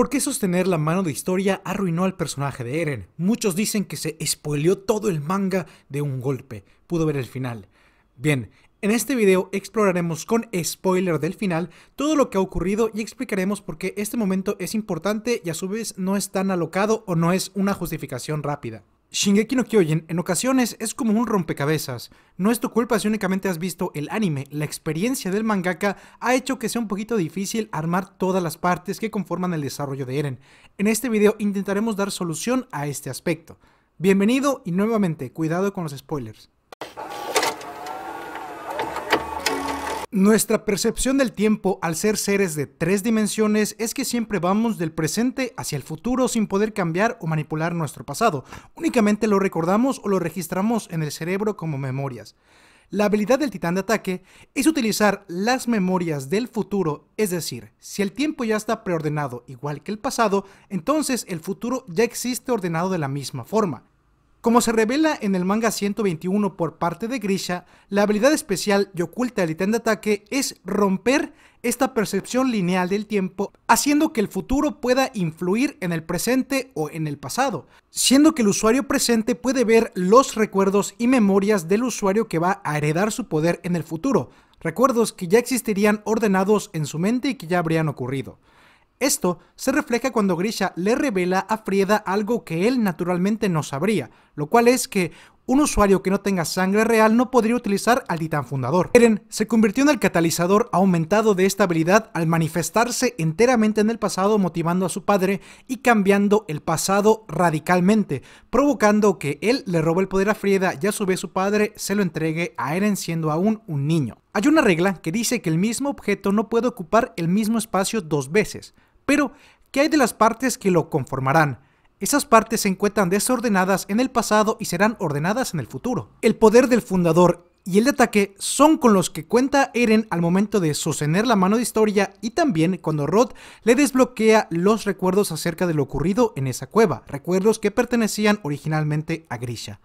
¿Por qué sostener la mano de historia arruinó al personaje de Eren? Muchos dicen que se spoileó todo el manga de un golpe. Pudo ver el final. Bien, en este video exploraremos con spoiler del final todo lo que ha ocurrido y explicaremos por qué este momento es importante y a su vez no es tan alocado o no es una justificación rápida. Shingeki no Kyojin en ocasiones es como un rompecabezas. No es tu culpa si únicamente has visto el anime, la experiencia del mangaka ha hecho que sea un poquito difícil armar todas las partes que conforman el desarrollo de Eren. En este video intentaremos dar solución a este aspecto. Bienvenido y nuevamente cuidado con los spoilers. Nuestra percepción del tiempo al ser seres de tres dimensiones es que siempre vamos del presente hacia el futuro sin poder cambiar o manipular nuestro pasado. Únicamente lo recordamos o lo registramos en el cerebro como memorias. La habilidad del titán de ataque es utilizar las memorias del futuro, es decir, si el tiempo ya está preordenado igual que el pasado, entonces el futuro ya existe ordenado de la misma forma. Como se revela en el manga 121 por parte de Grisha, la habilidad especial y oculta del item de ataque es romper esta percepción lineal del tiempo, haciendo que el futuro pueda influir en el presente o en el pasado, siendo que el usuario presente puede ver los recuerdos y memorias del usuario que va a heredar su poder en el futuro, recuerdos que ya existirían ordenados en su mente y que ya habrían ocurrido. Esto se refleja cuando Grisha le revela a Frieda algo que él naturalmente no sabría, lo cual es que un usuario que no tenga sangre real no podría utilizar al titán fundador. Eren se convirtió en el catalizador aumentado de esta habilidad al manifestarse enteramente en el pasado motivando a su padre y cambiando el pasado radicalmente, provocando que él le robe el poder a Frieda y a su vez su padre se lo entregue a Eren siendo aún un niño. Hay una regla que dice que el mismo objeto no puede ocupar el mismo espacio dos veces, pero, ¿qué hay de las partes que lo conformarán? Esas partes se encuentran desordenadas en el pasado y serán ordenadas en el futuro. El poder del fundador y el de ataque son con los que cuenta Eren al momento de sostener la mano de historia y también cuando Rod le desbloquea los recuerdos acerca de lo ocurrido en esa cueva, recuerdos que pertenecían originalmente a Grisha.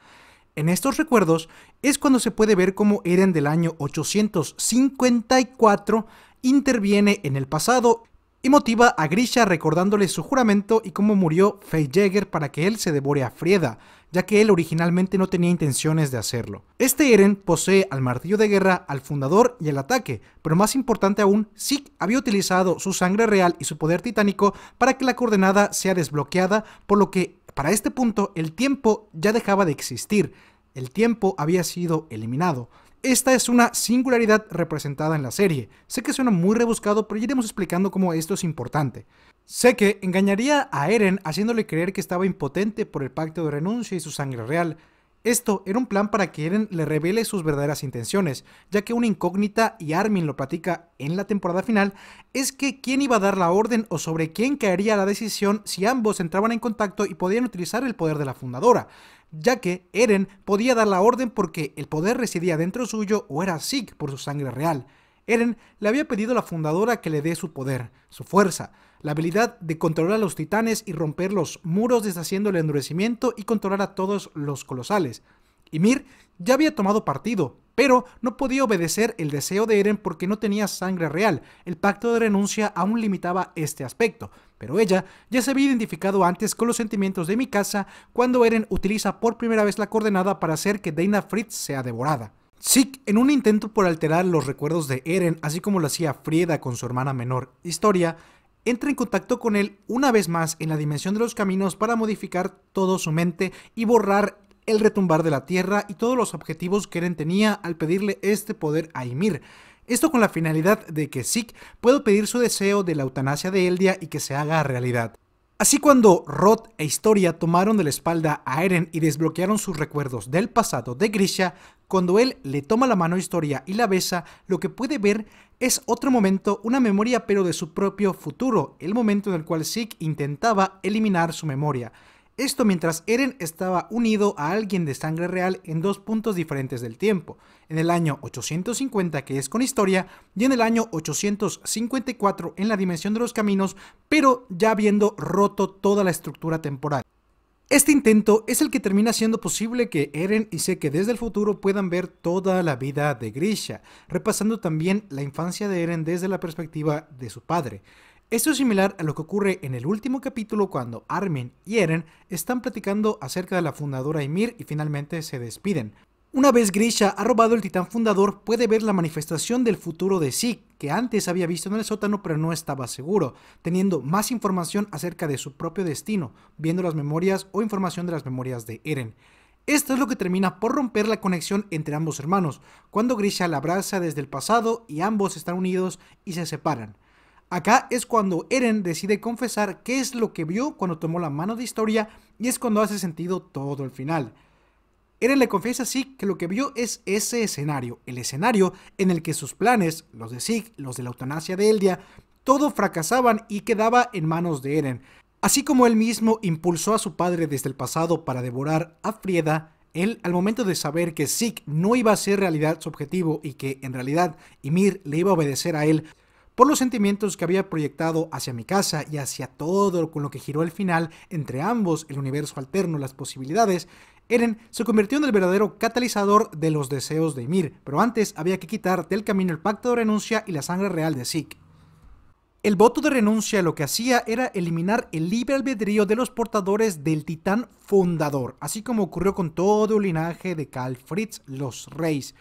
En estos recuerdos es cuando se puede ver cómo Eren del año 854 interviene en el pasado y motiva a Grisha recordándole su juramento y cómo murió Faye Jaeger para que él se devore a Frieda, ya que él originalmente no tenía intenciones de hacerlo. Este Eren posee al martillo de guerra, al fundador y el ataque, pero más importante aún, Zeke había utilizado su sangre real y su poder titánico para que la coordenada sea desbloqueada, por lo que para este punto el tiempo ya dejaba de existir, el tiempo había sido eliminado. Esta es una singularidad representada en la serie. Sé que suena muy rebuscado, pero iremos explicando cómo esto es importante. Sé que engañaría a Eren haciéndole creer que estaba impotente por el pacto de renuncia y su sangre real, esto era un plan para que Eren le revele sus verdaderas intenciones, ya que una incógnita, y Armin lo platica en la temporada final, es que quién iba a dar la orden o sobre quién caería la decisión si ambos entraban en contacto y podían utilizar el poder de la fundadora, ya que Eren podía dar la orden porque el poder residía dentro suyo o era Sig por su sangre real. Eren le había pedido a la fundadora que le dé su poder, su fuerza, la habilidad de controlar a los titanes y romper los muros deshaciendo el endurecimiento y controlar a todos los colosales. Y Mir ya había tomado partido, pero no podía obedecer el deseo de Eren porque no tenía sangre real. El pacto de renuncia aún limitaba este aspecto, pero ella ya se había identificado antes con los sentimientos de Mikasa cuando Eren utiliza por primera vez la coordenada para hacer que Dana Fritz sea devorada. Zeke, en un intento por alterar los recuerdos de Eren, así como lo hacía Frieda con su hermana menor, Historia, entra en contacto con él una vez más en la dimensión de los caminos para modificar todo su mente y borrar el retumbar de la tierra y todos los objetivos que Eren tenía al pedirle este poder a Ymir. Esto con la finalidad de que Zeke pueda pedir su deseo de la eutanasia de Eldia y que se haga realidad. Así cuando Rod e Historia tomaron de la espalda a Eren y desbloquearon sus recuerdos del pasado de Grisha, cuando él le toma la mano a Historia y la besa, lo que puede ver es otro momento, una memoria pero de su propio futuro, el momento en el cual Zeke intentaba eliminar su memoria. Esto mientras Eren estaba unido a alguien de sangre real en dos puntos diferentes del tiempo, en el año 850 que es con historia y en el año 854 en la dimensión de los caminos, pero ya habiendo roto toda la estructura temporal. Este intento es el que termina siendo posible que Eren y Seke desde el futuro puedan ver toda la vida de Grisha, repasando también la infancia de Eren desde la perspectiva de su padre. Esto es similar a lo que ocurre en el último capítulo cuando Armin y Eren están platicando acerca de la fundadora Ymir y finalmente se despiden. Una vez Grisha ha robado el titán fundador, puede ver la manifestación del futuro de Zeke, que antes había visto en el sótano pero no estaba seguro, teniendo más información acerca de su propio destino, viendo las memorias o información de las memorias de Eren. Esto es lo que termina por romper la conexión entre ambos hermanos, cuando Grisha la abraza desde el pasado y ambos están unidos y se separan. Acá es cuando Eren decide confesar qué es lo que vio cuando tomó la mano de historia y es cuando hace sentido todo el final. Eren le confiesa a así que lo que vio es ese escenario, el escenario en el que sus planes, los de Zeke, los de la eutanasia de Eldia, todo fracasaban y quedaba en manos de Eren. Así como él mismo impulsó a su padre desde el pasado para devorar a Frieda, él, al momento de saber que Zeke no iba a ser realidad su objetivo y que en realidad Ymir le iba a obedecer a él, por los sentimientos que había proyectado hacia mi casa y hacia todo con lo que giró el final entre ambos, el universo alterno, las posibilidades, Eren se convirtió en el verdadero catalizador de los deseos de Ymir, pero antes había que quitar del camino el pacto de renuncia y la sangre real de Zeke. El voto de renuncia lo que hacía era eliminar el libre albedrío de los portadores del titán fundador, así como ocurrió con todo el linaje de Karl Fritz, los reyes,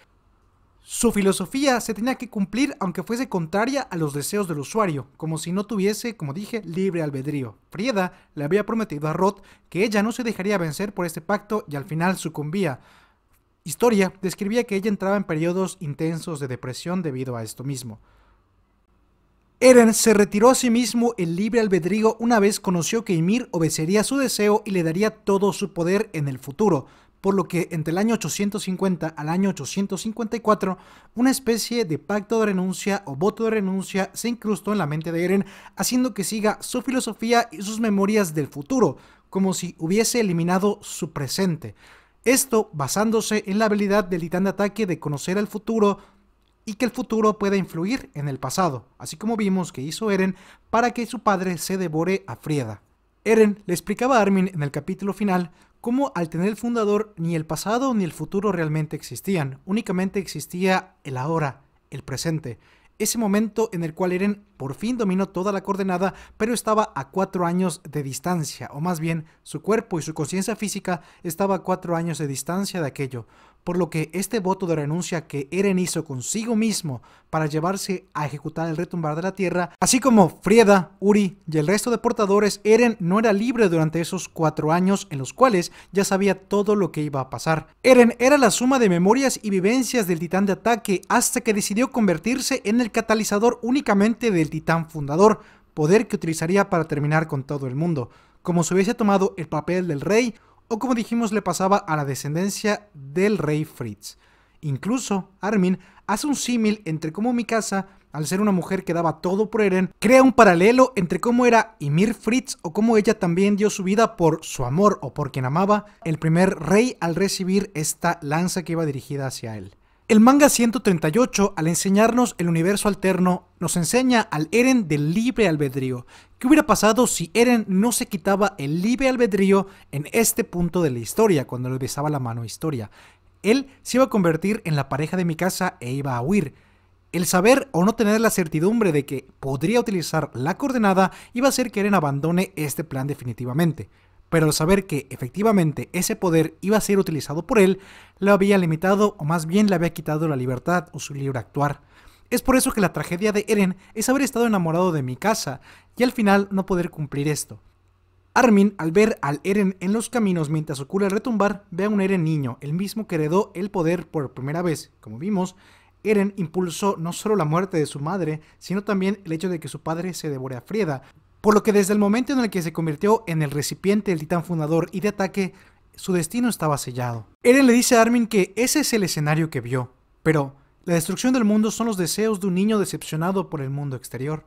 su filosofía se tenía que cumplir aunque fuese contraria a los deseos del usuario, como si no tuviese, como dije, libre albedrío. Frieda le había prometido a Roth que ella no se dejaría vencer por este pacto y al final sucumbía. Historia describía que ella entraba en periodos intensos de depresión debido a esto mismo. Eren se retiró a sí mismo el libre albedrío una vez conoció que Ymir obedecería su deseo y le daría todo su poder en el futuro por lo que entre el año 850 al año 854, una especie de pacto de renuncia o voto de renuncia se incrustó en la mente de Eren, haciendo que siga su filosofía y sus memorias del futuro, como si hubiese eliminado su presente. Esto basándose en la habilidad del titán de ataque de conocer el futuro y que el futuro pueda influir en el pasado, así como vimos que hizo Eren para que su padre se devore a Frieda. Eren le explicaba a Armin en el capítulo final cómo al tener el fundador ni el pasado ni el futuro realmente existían, únicamente existía el ahora, el presente, ese momento en el cual Eren por fin dominó toda la coordenada, pero estaba a cuatro años de distancia, o más bien, su cuerpo y su conciencia física estaba a cuatro años de distancia de aquello, por lo que este voto de renuncia que Eren hizo consigo mismo para llevarse a ejecutar el retumbar de la tierra, así como Frieda, Uri y el resto de portadores, Eren no era libre durante esos cuatro años en los cuales ya sabía todo lo que iba a pasar. Eren era la suma de memorias y vivencias del titán de ataque hasta que decidió convertirse en el catalizador únicamente del titán fundador, poder que utilizaría para terminar con todo el mundo. Como si hubiese tomado el papel del rey, o como dijimos le pasaba a la descendencia del rey Fritz. Incluso Armin hace un símil entre cómo Mikasa, al ser una mujer que daba todo por Eren, crea un paralelo entre cómo era Ymir Fritz o cómo ella también dio su vida por su amor o por quien amaba el primer rey al recibir esta lanza que iba dirigida hacia él. El manga 138, al enseñarnos el universo alterno, nos enseña al Eren del libre albedrío, ¿Qué hubiera pasado si Eren no se quitaba el libre albedrío en este punto de la historia, cuando le besaba la mano a Historia? Él se iba a convertir en la pareja de mi casa e iba a huir. El saber o no tener la certidumbre de que podría utilizar la coordenada iba a hacer que Eren abandone este plan definitivamente. Pero el saber que efectivamente ese poder iba a ser utilizado por él, lo había limitado o más bien le había quitado la libertad o su libre actuar. Es por eso que la tragedia de Eren es haber estado enamorado de mi casa y al final no poder cumplir esto. Armin, al ver al Eren en los caminos mientras ocurre el retumbar, ve a un Eren niño, el mismo que heredó el poder por primera vez. Como vimos, Eren impulsó no solo la muerte de su madre, sino también el hecho de que su padre se devore a Frieda, por lo que desde el momento en el que se convirtió en el recipiente del titán fundador y de ataque, su destino estaba sellado. Eren le dice a Armin que ese es el escenario que vio, pero la destrucción del mundo son los deseos de un niño decepcionado por el mundo exterior.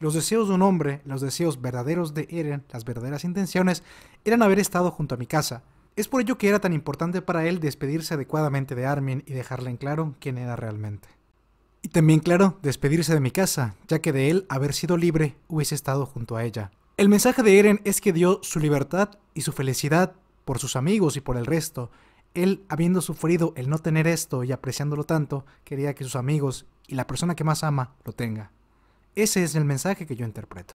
Los deseos de un hombre, los deseos verdaderos de Eren, las verdaderas intenciones, eran haber estado junto a mi casa. Es por ello que era tan importante para él despedirse adecuadamente de Armin y dejarle en claro quién era realmente. Y también, claro, despedirse de mi casa, ya que de él haber sido libre hubiese estado junto a ella. El mensaje de Eren es que dio su libertad y su felicidad por sus amigos y por el resto, él, habiendo sufrido el no tener esto y apreciándolo tanto, quería que sus amigos y la persona que más ama lo tenga. Ese es el mensaje que yo interpreto.